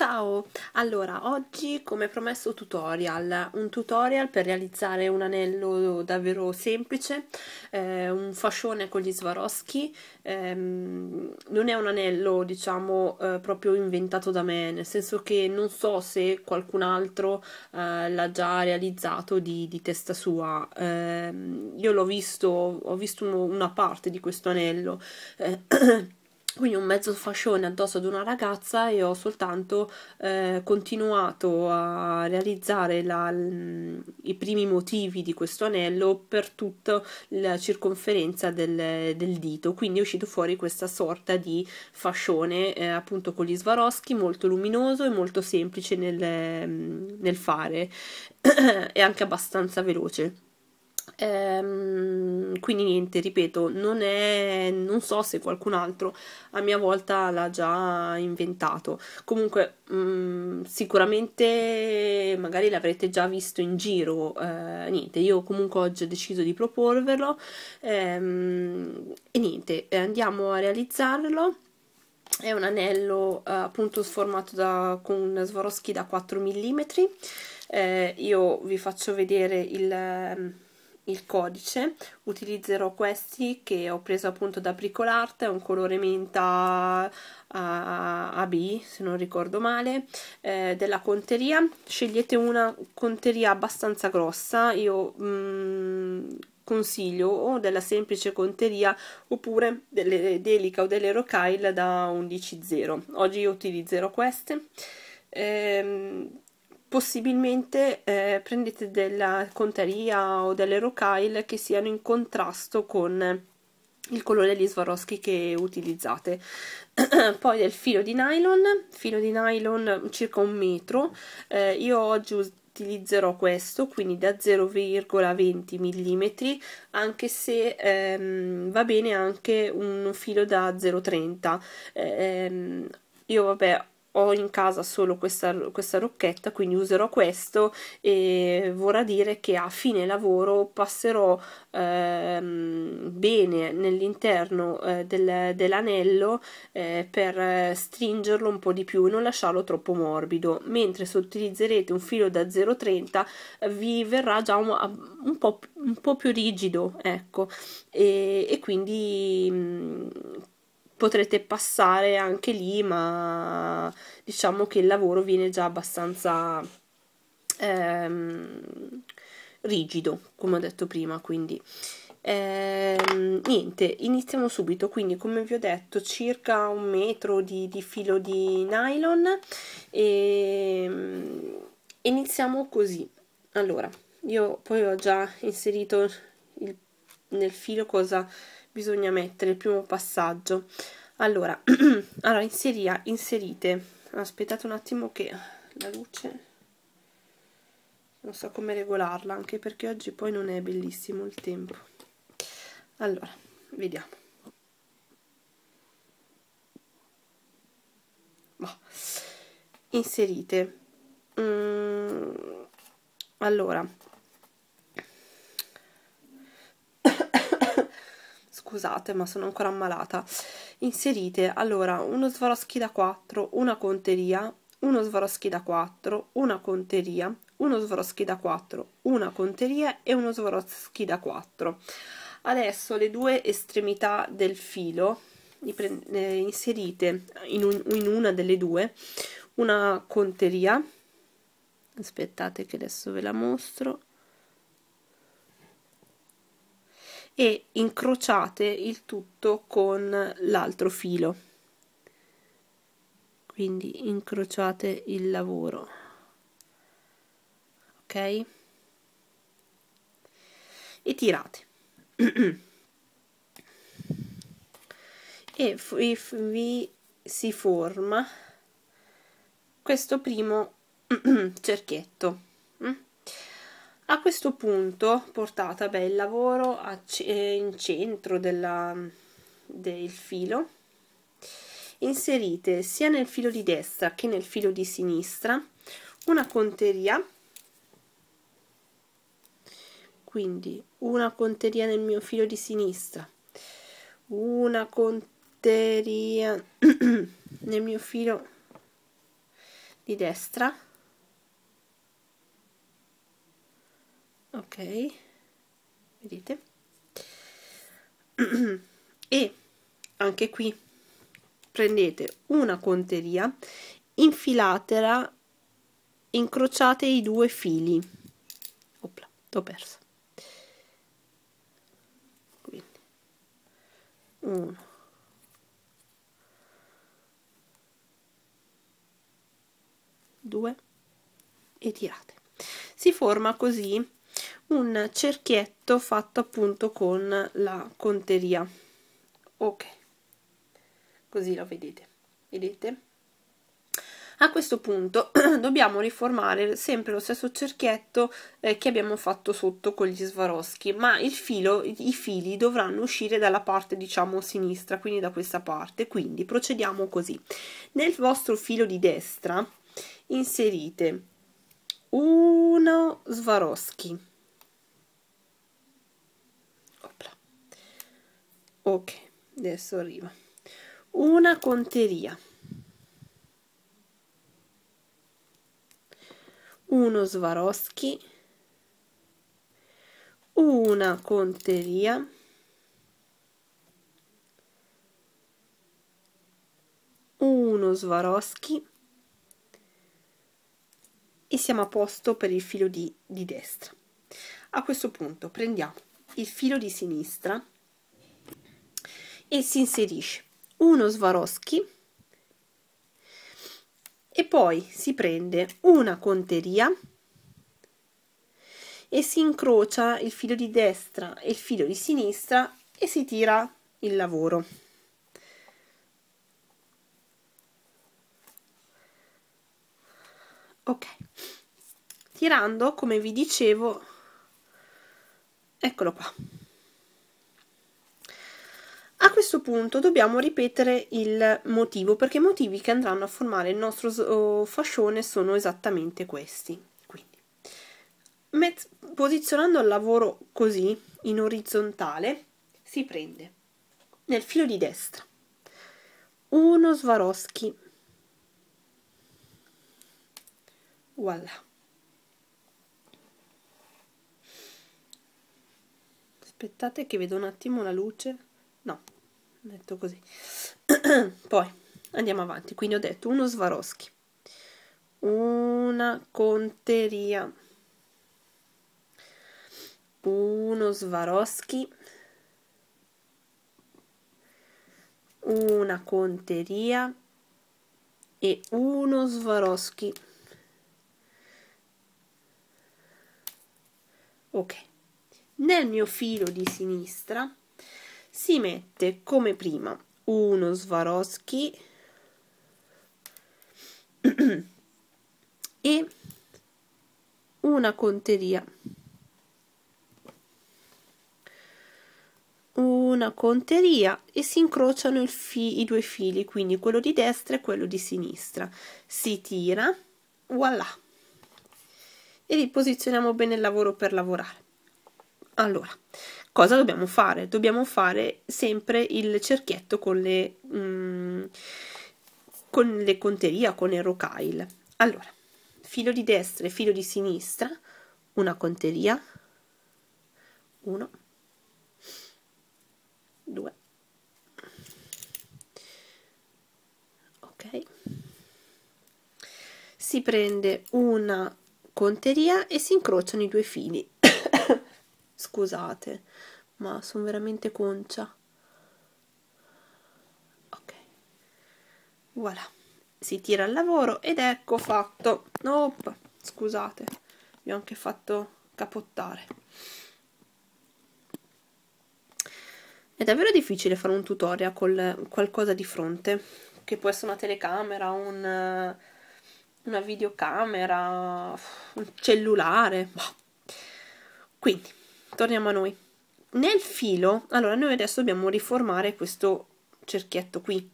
Ciao! Allora, oggi come promesso tutorial, un tutorial per realizzare un anello davvero semplice, eh, un fascione con gli Swarovski, eh, non è un anello diciamo eh, proprio inventato da me, nel senso che non so se qualcun altro eh, l'ha già realizzato di, di testa sua, ehm, io l'ho visto, ho visto uno, una parte di questo anello, eh, quindi un mezzo fascione addosso ad una ragazza e ho soltanto eh, continuato a realizzare la, l, mm, i primi motivi di questo anello per tutta la circonferenza del, del, dito quindi è uscito fuori questa sorta di fascione eh, appunto con gli svaroschi molto luminoso e molto semplice nel, mm, nel fare e anche abbastanza veloce Ehm, quindi niente, ripeto, non, è, non so se qualcun altro a mia volta l'ha già inventato. Comunque, mh, mm, sicuramente magari l'avrete già visto in giro. Eh, niente, io comunque oggi ho deciso di proporvelo. Ehm, e niente, eh, andiamo a realizzarlo è un anello eh, appunto sformato da, con una Swarovski da 4 mm eh, io vi faccio vedere il ehm, il codice utilizzerò questi che ho preso appunto da Bricolart è un colore menta AB se non ricordo male eh, della conteria scegliete una conteria abbastanza grossa io mh, mm, consiglio o della semplice conteria oppure delle Delica o delle Rocaille da 11.0 oggi io utilizzerò queste ehm, possibilmente eh, prendete della conteria o delle rocaille che siano in contrasto con il colore degli Swarovski che utilizzate poi del filo di nylon filo di nylon circa un metro eh, io oggi utilizzerò questo quindi da 0,20 mm anche se ehm, va bene anche un filo da 0,30 eh, ehm, io vabbè ho in casa solo questa, questa rocchetta, quindi userò questo e vorrà dire che a fine lavoro passerò ehm, bene nell'interno eh, del, dell'anello eh, per stringerlo un po' di più e non lasciarlo troppo morbido, mentre se utilizzerete un filo da 0,30 vi verrà già un, un, po', un po' più rigido, ecco, e, e quindi mh, mm, potrete passare anche lì, ma diciamo che il lavoro viene già abbastanza ehm, rigido, come ho detto prima, quindi ehm, niente, iniziamo subito, quindi come vi ho detto circa un metro di, di filo di nylon e ehm, iniziamo così, allora io poi ho già inserito nel filo cosa bisogna mettere, il primo passaggio. Allora, allora inseria, inserite, aspettate un attimo che la luce, non so come regolarla, anche perché oggi poi non è bellissimo il tempo. Allora, vediamo. Boh. Inserite. Mm, allora, scusate ma sono ancora ammalata inserite allora uno Swarovski da 4 una conteria uno Swarovski da 4 una conteria uno Swarovski da 4 una conteria e uno Swarovski da 4 adesso le due estremità del filo eh, inserite in, un, in una delle due una conteria aspettate che adesso ve la mostro e incrociate il tutto con l'altro filo quindi incrociate il lavoro ok e tirate e vi si forma questo primo cerchietto a questo punto portate beh, il lavoro a, eh, in centro della, mm, del filo inserite sia nel filo di destra che nel filo di sinistra una conteria quindi una conteria nel mio filo di sinistra una conteria nel mio filo di destra ok vedete e anche qui prendete una conteria infilatela incrociate i due fili opla t'ho persa quindi uno due e tirate si forma così un cerchietto fatto appunto con la conteria ok così lo vedete vedete a questo punto dobbiamo riformare sempre lo stesso cerchietto eh, che abbiamo fatto sotto con gli svaroschi, ma filo, i fili dovranno uscire dalla parte diciamo sinistra, quindi da questa parte. Quindi procediamo così. Nel vostro filo di destra inserite uno svaroschi ok adesso arriva una conteria uno Swarovski una conteria uno Swarovski e siamo a posto per il filo di, di destra a questo punto prendiamo il filo di sinistra e si inserisce uno Swarovski e poi si prende una conteria e si incrocia il filo di destra e il filo di sinistra e si tira il lavoro ok tirando come vi dicevo eccolo qua questo punto dobbiamo ripetere il motivo perché i motivi che andranno a formare il nostro fascione sono esattamente questi. Quindi, posizionando il lavoro così in orizzontale, si prende nel filo di destra uno Swarovski. Voilà. Aspettate che vedo un attimo la luce. No, detto così poi andiamo avanti quindi ho detto uno Swarovski una conteria uno Swarovski una conteria e uno Swarovski ok nel mio filo di sinistra si mette come prima uno Swarovski e una conteria una conteria e si incrociano i due fili quindi quello di destra e quello di sinistra si tira voilà e riposizioniamo bene il lavoro per lavorare allora cosa dobbiamo fare? Dobbiamo fare sempre il cerchietto con le, mm, con le conteria, con il rocaille. Allora, filo di destra e filo di sinistra, una conteria, 1, 2, ok, si prende una conteria e si incrociano i due fili scusate, ma sono veramente concia. Ok, voilà. Si tira al lavoro ed ecco fatto. Op, scusate, vi ho anche fatto capottare. È davvero difficile fare un tutorial con qualcosa di fronte, che può essere una telecamera, un, una videocamera, un cellulare. Quindi, torniamo a noi nel filo allora noi adesso dobbiamo riformare questo cerchietto qui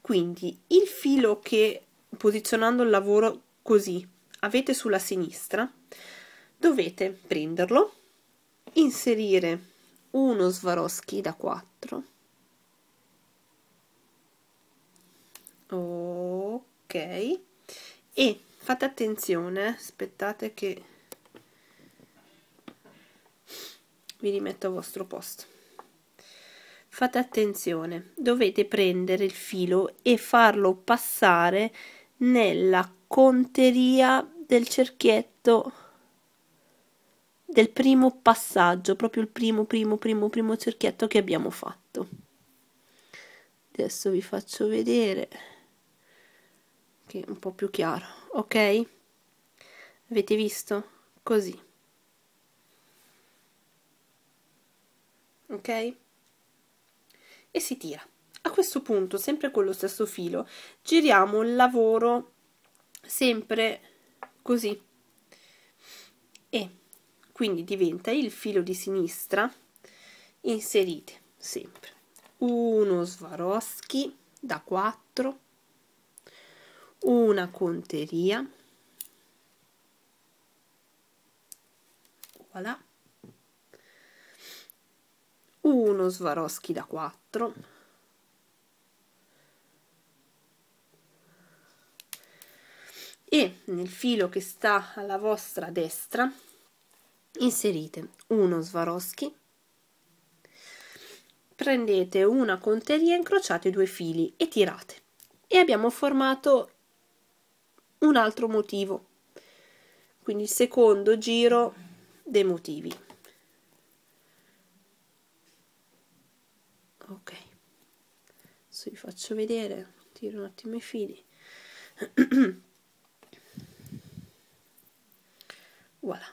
quindi il filo che posizionando il lavoro così avete sulla sinistra dovete prenderlo inserire uno Swarovski da 4 ok e fate attenzione aspettate che vi rimetto al vostro posto fate attenzione dovete prendere il filo e farlo passare nella conteria del cerchietto del primo passaggio proprio il primo primo primo primo cerchietto che abbiamo fatto adesso vi faccio vedere che è un po' più chiaro ok avete visto così ok? E si tira. A questo punto, sempre con lo stesso filo, giriamo il lavoro sempre così. E quindi diventa il filo di sinistra, inserite sempre uno Swarovski da 4, una conteria, voilà, uno Swarovski da 4 e nel filo che sta alla vostra destra inserite uno Swarovski prendete una conteria incrociate due fili e tirate e abbiamo formato un altro motivo quindi il secondo giro dei motivi ok adesso vi faccio vedere tiro un attimo i fili voilà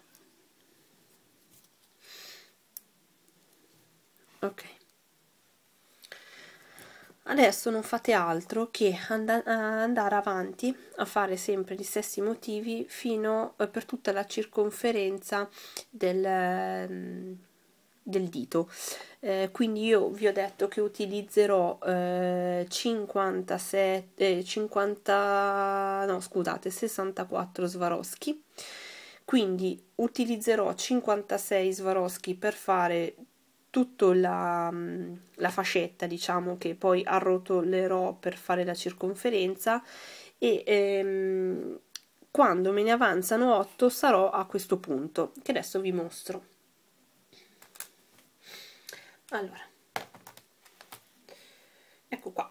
ok adesso non fate altro che and andare avanti a fare sempre gli stessi motivi fino eh, per tutta la circonferenza del mm, del dito eh, quindi io vi ho detto che utilizzerò eh, 57 eh, 50 no scusate 64 svaroschi quindi utilizzerò 56 svaroschi per fare tutta la, mm, la fascetta diciamo che poi arrotolerò per fare la circonferenza e ehm, quando me ne avanzano 8 sarò a questo punto che adesso vi mostro allora ecco qua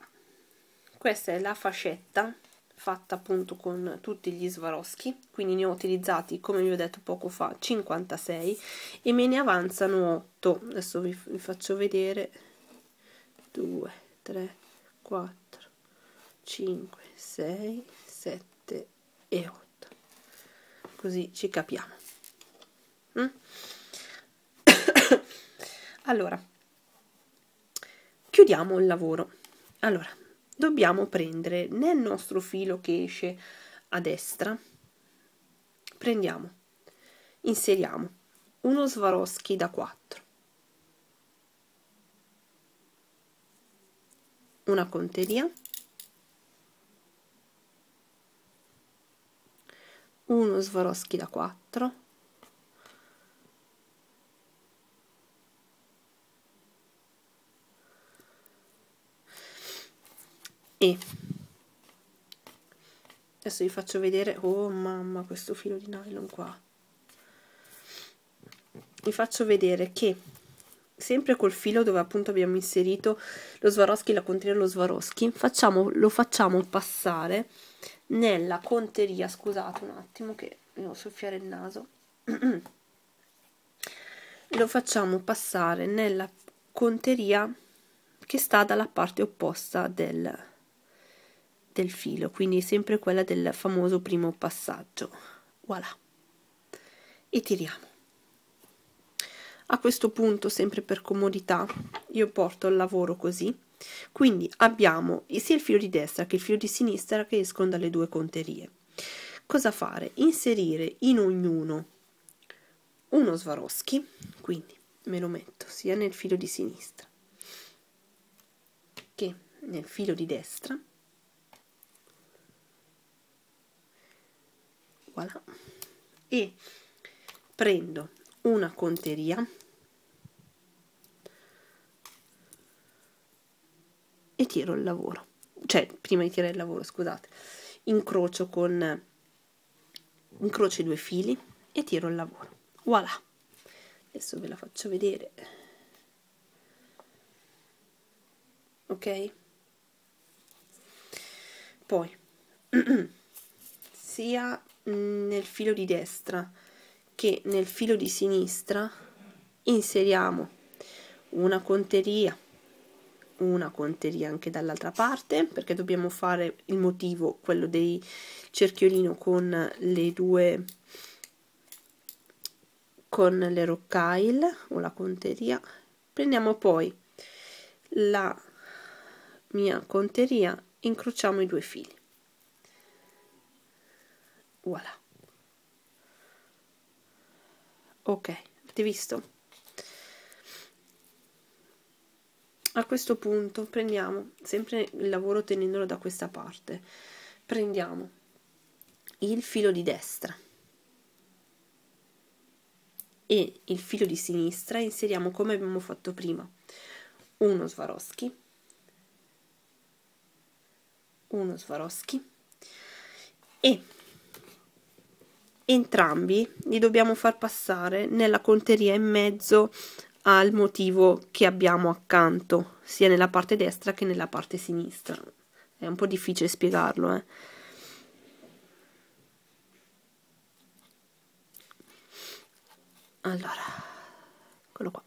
questa è la fascetta fatta appunto con tutti gli svaroschi quindi ne ho utilizzati come vi ho detto poco fa 56 e me ne avanzano 8 adesso vi, vi faccio vedere 2 3 4 5 6 7 e 8 così ci capiamo mm? allora chiudiamo il lavoro allora dobbiamo prendere nel nostro filo che esce a destra prendiamo inseriamo uno Swarovski da 4 una conteria uno Swarovski da 4 e adesso vi faccio vedere oh mamma questo filo di nylon qua vi faccio vedere che sempre col filo dove appunto abbiamo inserito lo Swarovski la conteria lo Swarovski facciamo, lo facciamo passare nella conteria scusate un attimo che devo soffiare il naso lo facciamo passare nella conteria che sta dalla parte opposta del del filo quindi sempre quella del famoso primo passaggio voilà e tiriamo a questo punto sempre per comodità io porto il lavoro così quindi abbiamo sia il filo di destra che il filo di sinistra che escono dalle due conterie cosa fare inserire in ognuno uno svaroschi quindi me lo metto sia nel filo di sinistra che nel filo di destra voilà e prendo una conteria e tiro il lavoro cioè prima di tirare il lavoro scusate incrocio con incrocio i due fili e tiro il lavoro voilà adesso ve la faccio vedere ok poi sia nel filo di destra che nel filo di sinistra inseriamo una conteria una conteria anche dall'altra parte perché dobbiamo fare il motivo quello dei cerchiolino con le due con le roccaille o la conteria prendiamo poi la mia conteria incrociamo i due fili voilà ok avete visto a questo punto prendiamo sempre il lavoro tenendolo da questa parte prendiamo il filo di destra e il filo di sinistra inseriamo come abbiamo fatto prima uno Swarovski uno Swarovski e entrambi li dobbiamo far passare nella conteria in mezzo al motivo che abbiamo accanto, sia nella parte destra che nella parte sinistra. È un po' difficile spiegarlo, eh. Allora, eccolo qua.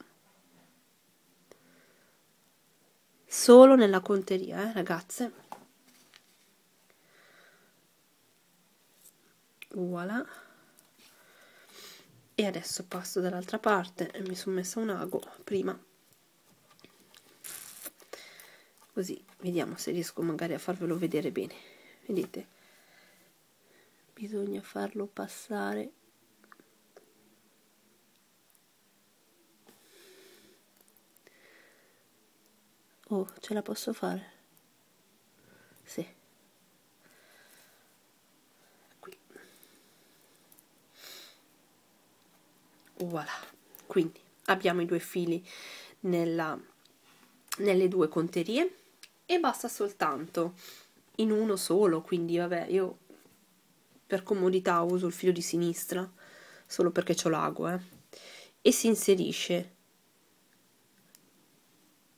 Solo nella conteria, eh, ragazze. Voilà e adesso passo dall'altra parte mi sono messa un ago prima così vediamo se riesco magari a farvelo vedere bene vedete bisogna farlo passare oh ce la posso fare sì voilà quindi abbiamo i due fili nella, nelle due conterie e basta soltanto in uno solo quindi vabbè io per comodità uso il filo di sinistra solo perché c'ho l'ago eh, e si inserisce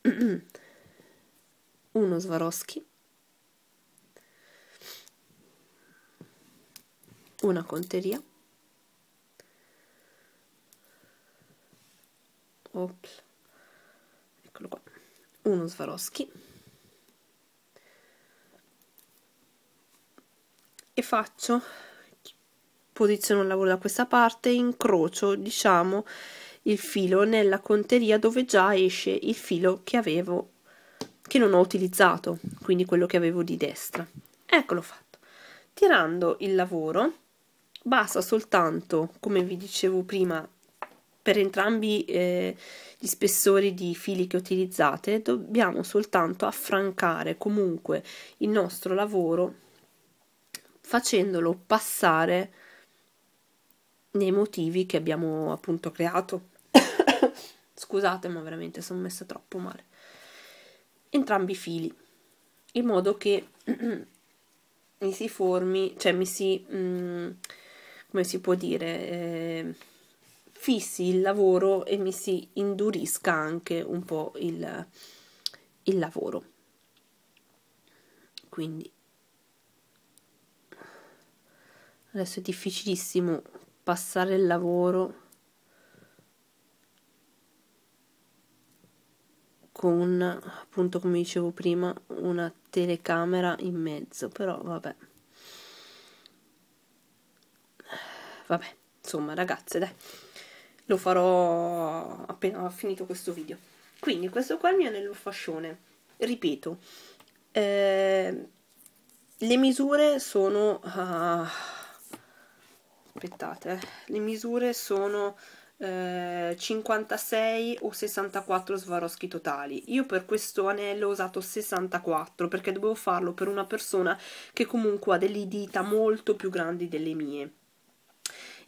uno Swarovski una conteria Ops. eccolo qua, uno Swarovski e faccio, posiziono il lavoro da questa parte, incrocio diciamo il filo nella conteria dove già esce il filo che avevo, che non ho utilizzato, quindi quello che avevo di destra. Eccolo fatto. Tirando il lavoro basta soltanto, come vi dicevo prima, per entrambi eh, gli spessori di fili che utilizzate dobbiamo soltanto affrancare comunque il nostro lavoro facendolo passare nei motivi che abbiamo appunto creato scusate ma veramente sono messa troppo male entrambi i fili in modo che mi si formi cioè mi si mh, mm, come si può dire eh, fissi il lavoro e mi si indurisca anche un po' il, il lavoro. Quindi adesso è difficilissimo passare il lavoro con appunto come dicevo prima una telecamera in mezzo però vabbè vabbè insomma ragazze dai lo farò appena ho finito questo video quindi questo qua è il mio anello fascione ripeto ehm, ah, eh, le misure sono uh, aspettate le misure sono eh, 56 o 64 svaroschi totali io per questo anello ho usato 64 perché dovevo farlo per una persona che comunque ha delle dita molto più grandi delle mie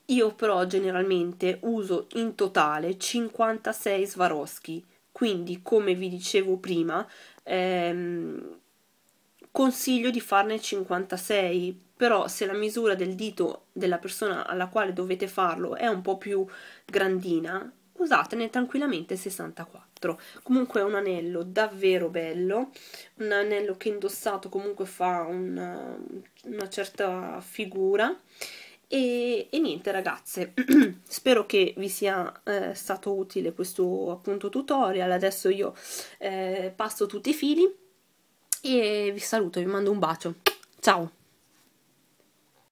io però generalmente uso in totale 56 Swarovski, quindi come vi dicevo prima ehm, consiglio di farne 56, però se la misura del dito della persona alla quale dovete farlo è un po' più grandina, usatene tranquillamente 64. Comunque è un anello davvero bello, un anello che indossato comunque fa una, una certa figura e, e niente ragazze, spero che vi sia eh, stato utile questo appunto tutorial, adesso io eh, passo tutti i fili e vi saluto, vi mando un bacio, ciao!